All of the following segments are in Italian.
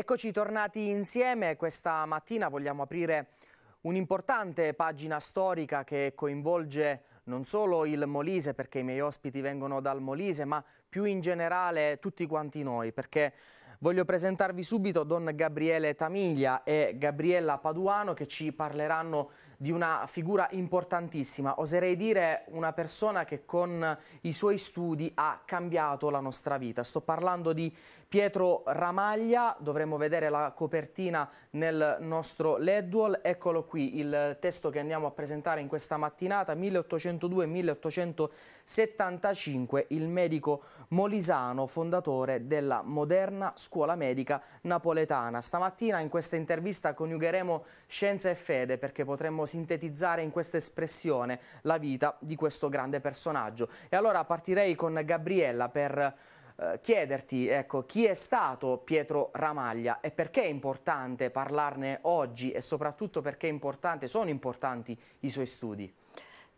Eccoci tornati insieme, questa mattina vogliamo aprire un'importante pagina storica che coinvolge non solo il Molise, perché i miei ospiti vengono dal Molise, ma più in generale tutti quanti noi, perché Voglio presentarvi subito Don Gabriele Tamiglia e Gabriella Paduano che ci parleranno di una figura importantissima, oserei dire una persona che con i suoi studi ha cambiato la nostra vita. Sto parlando di Pietro Ramaglia, dovremmo vedere la copertina nel nostro LEDWALL, eccolo qui il testo che andiamo a presentare in questa mattinata, 1802-1875, il medico molisano, fondatore della moderna scuola scuola medica napoletana. Stamattina in questa intervista coniugheremo scienza e fede perché potremmo sintetizzare in questa espressione la vita di questo grande personaggio. E allora partirei con Gabriella per eh, chiederti ecco, chi è stato Pietro Ramaglia e perché è importante parlarne oggi e soprattutto perché importante, sono importanti i suoi studi.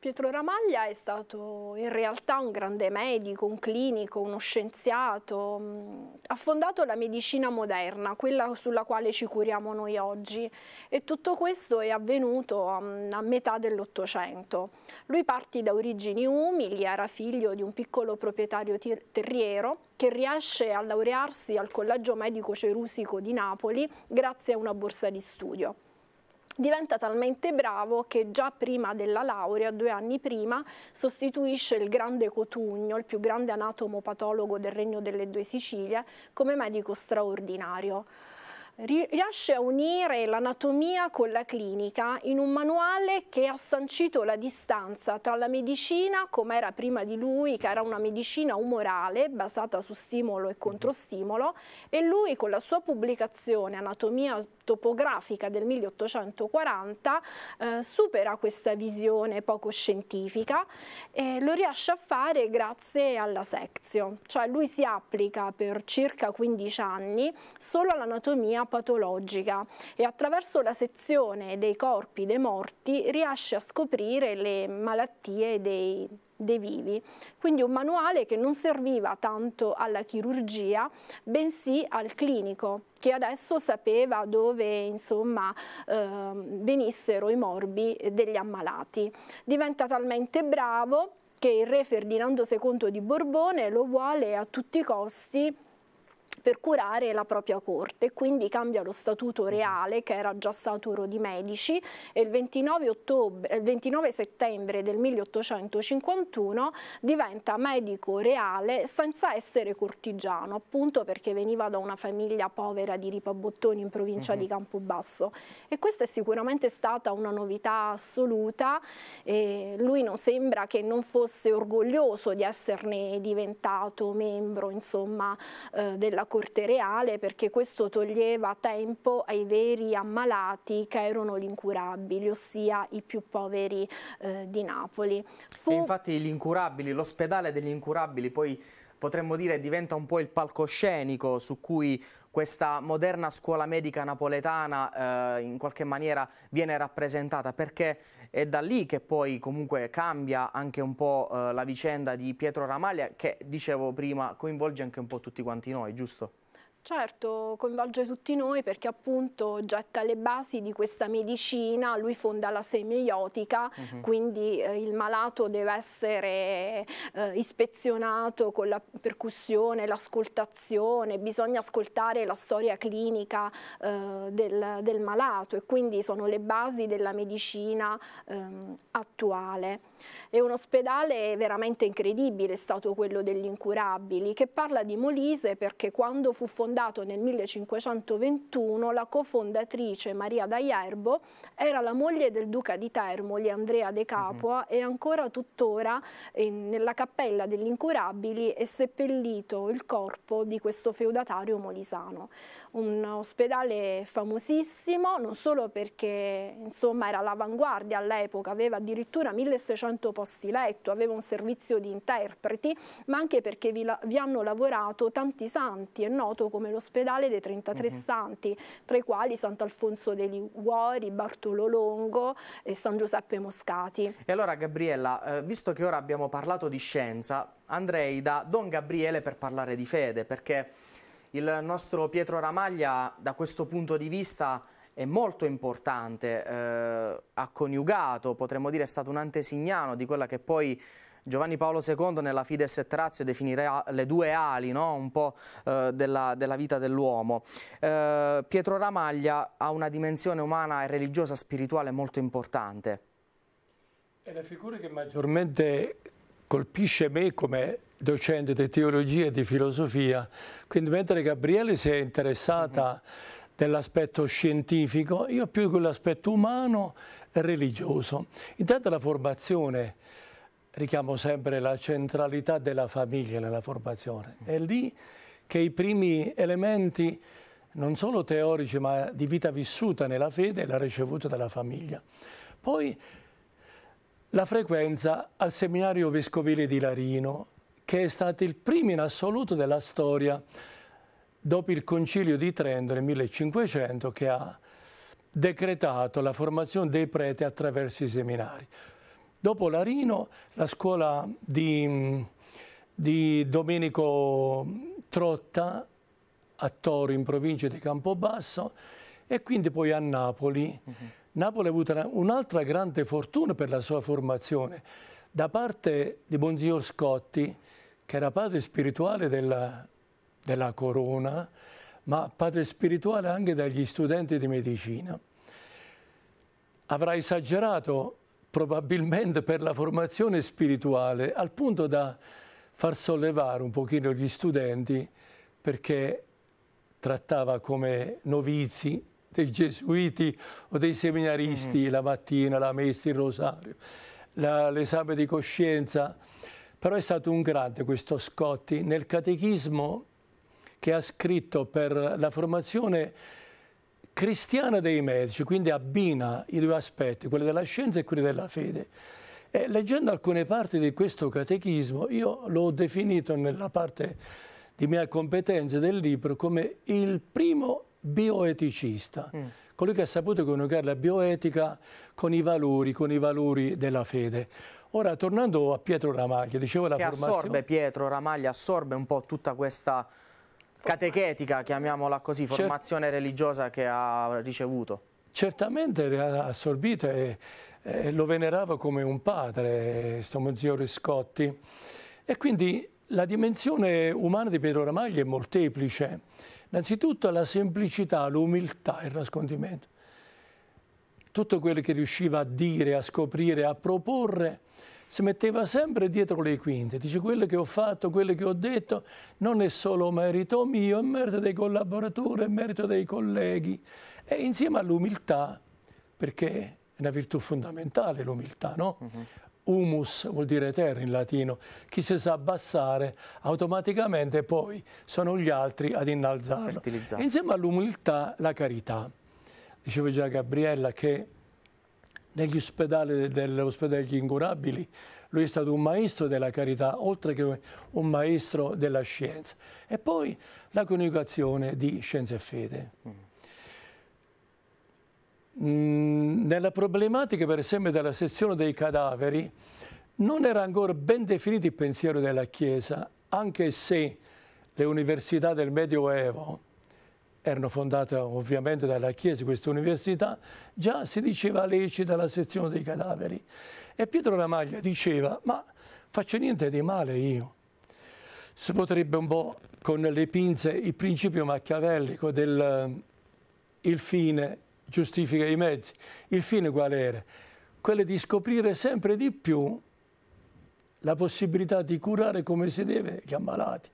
Pietro Ramaglia è stato in realtà un grande medico, un clinico, uno scienziato, mm, ha fondato la medicina moderna, quella sulla quale ci curiamo noi oggi e tutto questo è avvenuto mm, a metà dell'Ottocento. Lui parte da origini umili, era figlio di un piccolo proprietario terriero che riesce a laurearsi al Collegio Medico Cerusico di Napoli grazie a una borsa di studio diventa talmente bravo che già prima della laurea, due anni prima, sostituisce il grande Cotugno, il più grande anatomopatologo del Regno delle Due Sicilie, come medico straordinario riesce a unire l'anatomia con la clinica in un manuale che ha sancito la distanza tra la medicina, come era prima di lui, che era una medicina umorale basata su stimolo e controstimolo, mhm. e lui con la sua pubblicazione Anatomia topografica del 1840 eh, supera questa visione poco scientifica e lo riesce a fare grazie alla sezio, cioè lui si applica per circa 15 anni solo all'anatomia patologica e attraverso la sezione dei corpi dei morti riesce a scoprire le malattie dei dei vivi. Quindi un manuale che non serviva tanto alla chirurgia, bensì al clinico, che adesso sapeva dove insomma, eh, venissero i morbi degli ammalati. Diventa talmente bravo che il re Ferdinando II di Borbone lo vuole a tutti i costi per curare la propria corte, quindi cambia lo statuto mhm. reale che era già saturo di medici e il 29, ottobre, eh, il 29 settembre del 1851 diventa medico reale senza essere cortigiano, appunto perché veniva da una famiglia povera di Ripabottoni in provincia mm -hmm. di Campobasso e questa è sicuramente stata una novità assoluta e lui non sembra che non fosse orgoglioso di esserne diventato membro insomma, eh, della corte reale perché questo toglieva tempo ai veri ammalati che erano gli incurabili, ossia i più poveri eh, di Napoli. Fu... infatti gli incurabili, l'ospedale degli incurabili poi potremmo dire diventa un po' il palcoscenico su cui questa moderna scuola medica napoletana eh, in qualche maniera viene rappresentata perché è da lì che poi comunque cambia anche un po' eh, la vicenda di Pietro Ramaglia che dicevo prima coinvolge anche un po' tutti quanti noi, giusto? Certo, coinvolge tutti noi perché appunto getta le basi di questa medicina, lui fonda la semiotica, uh mhm. -huh. quindi eh, il malato deve essere eh, ispezionato con la percussione, l'ascoltazione, bisogna ascoltare la storia clinica eh, del, del, malato e quindi sono le basi della medicina ehm, attuale. È un ospedale veramente incredibile, è stato quello degli incurabili, che parla di Molise perché quando fu fondato fondato nel 1521, la cofondatrice Maria da Ierbo era la moglie del duca di Termoli, Andrea De Capua, mm -hmm. e ancora tuttora eh, nella cappella degli incurabili è seppellito il corpo di questo feudatario molisano. Un ospedale famosissimo, non solo perché insomma, era all'avanguardia all'epoca, aveva addirittura 1600 posti letto, aveva un servizio di interpreti, ma anche perché vi, vi hanno lavorato tanti santi, è noto come come l'ospedale dei 33 mm -hmm. santi, tra i quali Sant'Alfonso degli Uori, Bartolo Longo e San Giuseppe Moscati. E allora Gabriella, eh, visto che ora abbiamo parlato di scienza, andrei da Don Gabriele per parlare di fede, perché il nostro Pietro Ramaglia da questo punto di vista è molto importante, eh, ha coniugato, potremmo dire è stato un antesignano di quella che poi Giovanni Paolo II nella Fides et Ratio definirà le due ali no? un po' eh, della, della, vita dell'uomo. Eh, Pietro Ramaglia ha una dimensione umana e religiosa spirituale molto importante. È la figura che maggiormente colpisce me come docente di teologia e di filosofia. Quindi mentre Gabriele si è interessata mm -hmm dell'aspetto scientifico, io più che l'aspetto umano e religioso. Intanto la formazione richiamo sempre la centralità della famiglia nella formazione. È lì che i primi elementi, non solo teorici, ma di vita vissuta nella fede, l'ha ricevuto dalla famiglia. Poi la frequenza al seminario vescovile di Larino, che è stato il primo in assoluto della storia dopo il concilio di Trento nel 1500 che ha decretato la formazione dei preti attraverso i seminari. Dopo l'Arino, la scuola di, di Domenico Trotta a Toro, in provincia di Campobasso, e quindi poi a Napoli. Uh mhm. -huh. Napoli ha avuto un'altra grande fortuna per la sua formazione da parte di Monsignor Scotti, che era padre spirituale della, della corona, ma padre spirituale anche dagli studenti di medicina. Avrà esagerato probabilmente per la formazione spirituale, al punto da far sollevare un pochino gli studenti perché trattava come novizi dei gesuiti o dei seminaristi mm -hmm. la mattina, la messa, il rosario, l'esame di coscienza. Però è stato un grande questo Scotti nel catechismo che ha scritto per la formazione cristiana dei medici, quindi abbina i due aspetti, quelli della scienza e quelli della fede. E leggendo alcune parti di questo catechismo, io l'ho definito nella parte di mia competenza del libro come il primo bioeticista, mm. colui che ha saputo coniugare la bioetica con i valori, con i valori della fede. Ora, tornando a Pietro Ramaglia, dicevo la che formazione... assorbe Pietro Ramaglia, assorbe un po' tutta questa catechetica, chiamiamola così, formazione Cer religiosa che ha ricevuto? Certamente ha assorbito e, e lo venerava come un padre, sto Monsignore Scotti. E quindi la dimensione umana di Pietro Ramaglia è molteplice. Innanzitutto la semplicità, l'umiltà, il nascondimento. Tutto quello che riusciva a dire, a scoprire, a proporre, si metteva sempre dietro le quinte, dice quello che ho fatto, quello che ho detto non è solo merito mio, è merito dei collaboratori, è merito dei colleghi e insieme all'umiltà, perché è una virtù fondamentale l'umiltà, no? Uh mm-hmm. -huh humus vuol dire terra in latino, chi si sa abbassare automaticamente poi sono gli altri ad innalzarlo. Insieme all'umiltà la carità. diceva già Gabriella che negli ospedali dell'ospedale degli incurabili. Lui è stato un maestro della carità, oltre che un maestro della scienza. E poi la coniugazione di scienza e fede. Mm, nella problematica, per esempio, della sezione dei cadaveri, non era ancora ben definito il pensiero della Chiesa, anche se le università del Medioevo erano fondate ovviamente dalla Chiesa questa università, già si diceva lecita la sezione dei cadaveri. E Pietro Ramaglia diceva, ma faccio niente di male io. Si potrebbe un po' con le pinze il principio machiavellico del eh, il fine giustifica i mezzi. Il fine qual era? Quello di scoprire sempre di più la possibilità di curare come si deve gli ammalati.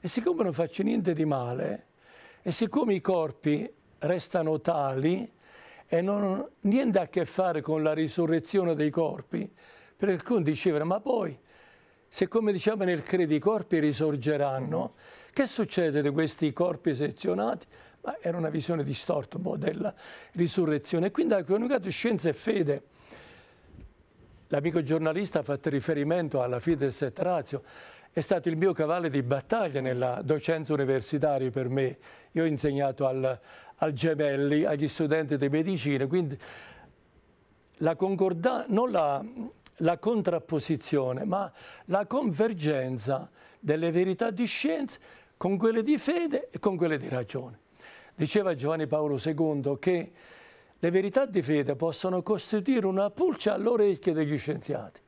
E siccome non faccio niente di male, e siccome i corpi restano tali e non hanno niente a che fare con la risurrezione dei corpi, per alcuni dicevano, ma poi, siccome diciamo nel credo i corpi risorgeranno, che succede di questi corpi sezionati? Ma era una visione distorta un po' della risurrezione. quindi ha ecco, coniugato scienza e fede. L'amico giornalista ha fatto riferimento alla fede del Sette è stato il mio cavallo di battaglia nella docenza universitaria per me. Io ho insegnato al, al Gemelli, agli studenti di medicina, quindi la concordanza, non la, la contrapposizione, ma la convergenza delle verità di scienza con quelle di fede e con quelle di ragione. Diceva Giovanni Paolo II che le verità di fede possono costituire una pulce all'orecchio degli scienziati,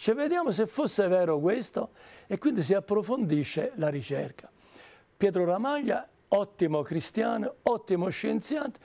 cioè, vediamo se fosse vero questo e quindi si approfondisce la ricerca. Pietro Ramaglia, ottimo cristiano, ottimo scienziato,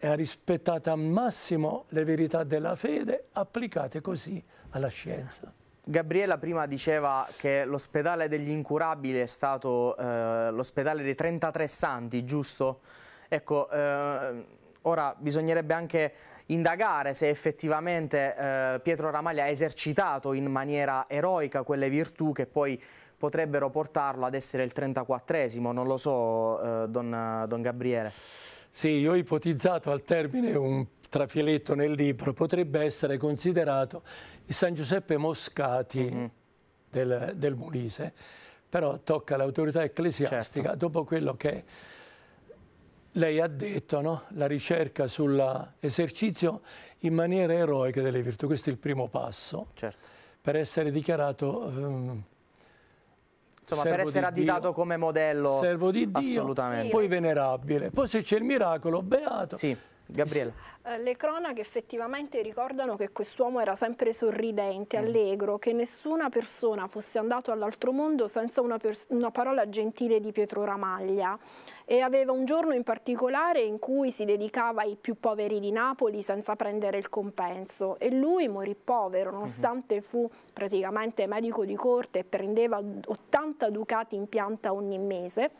ha rispettato al massimo le verità della fede applicate così alla scienza. Gabriella prima diceva che l'ospedale degli incurabili è stato eh, l'ospedale dei 33 santi, giusto? Ecco, eh, ora bisognerebbe anche indagare se effettivamente eh, Pietro Ramaglia ha esercitato in maniera eroica quelle virtù che poi potrebbero portarlo ad essere il 34esimo, non lo so eh, don, don Gabriele. Sì, io ho ipotizzato al termine un trafiletto nel libro, potrebbe essere considerato il San Giuseppe Moscati mm -hmm. del, del Molise, però tocca all'autorità ecclesiastica certo. dopo quello che lei ha detto, no? la ricerca sull'esercizio in maniera eroica delle virtù. Questo è il primo passo certo. per essere dichiarato... Um, Insomma, per essere additato Dio, come modello. Servo di Dio, poi venerabile. Poi se c'è il miracolo, beato. Sì. Gabriele. Eh, le cronache effettivamente ricordano che quest'uomo era sempre sorridente, mm. allegro, che nessuna persona fosse andato all'altro mondo senza una, una, parola gentile di Pietro Ramaglia e aveva un giorno in particolare in cui si dedicava ai più poveri di Napoli senza prendere il compenso e lui morì povero mm-hmm. nonostante fu praticamente medico di corte e prendeva 80 ducati in pianta ogni mese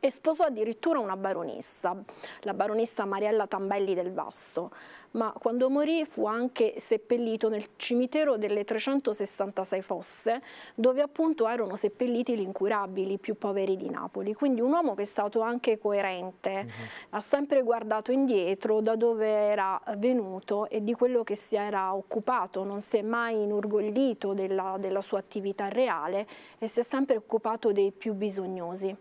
e sposò addirittura una baronessa, la baronessa Mariella Tambelli del Vasto, ma quando morì fu anche seppellito nel cimitero delle 366 fosse, dove appunto erano seppelliti gli incurabili, più poveri di Napoli. Quindi un uomo che è stato anche coerente, uh mhm. -huh. ha sempre guardato indietro da dove era venuto e di quello che si era occupato, non si è mai inorgoglito della, della sua attività reale e si è sempre occupato dei più bisognosi.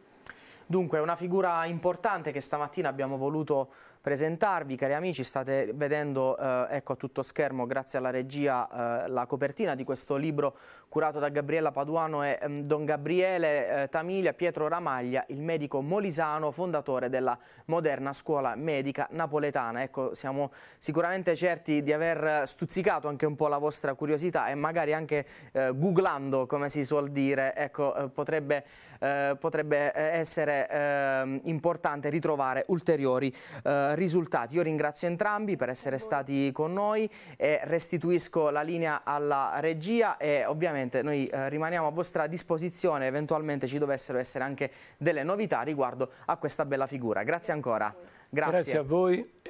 Dunque è una figura importante che stamattina abbiamo voluto presentarvi, cari amici, state vedendo eh, ecco, a tutto schermo, grazie alla regia, eh, la copertina di questo libro curato da Gabriella Paduano e eh, Don Gabriele eh, Tamiglia, Pietro Ramaglia, il medico molisano, fondatore della moderna scuola medica napoletana. Ecco, siamo sicuramente certi di aver stuzzicato anche un po' la vostra curiosità e magari anche eh, googlando, come si suol dire, ecco, eh, potrebbe eh, potrebbe eh, essere eh, importante ritrovare ulteriori eh, risultati. Io ringrazio entrambi per essere stati con noi e restituisco la linea alla regia e ovviamente noi eh, rimaniamo a vostra disposizione eventualmente ci dovessero essere anche delle novità riguardo a questa bella figura. Grazie ancora. Grazie, Grazie a voi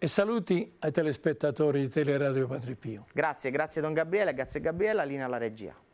e saluti ai telespettatori di Teleradio Padre Pio. Grazie, grazie Don Gabriele, grazie Gabriella, linea alla regia.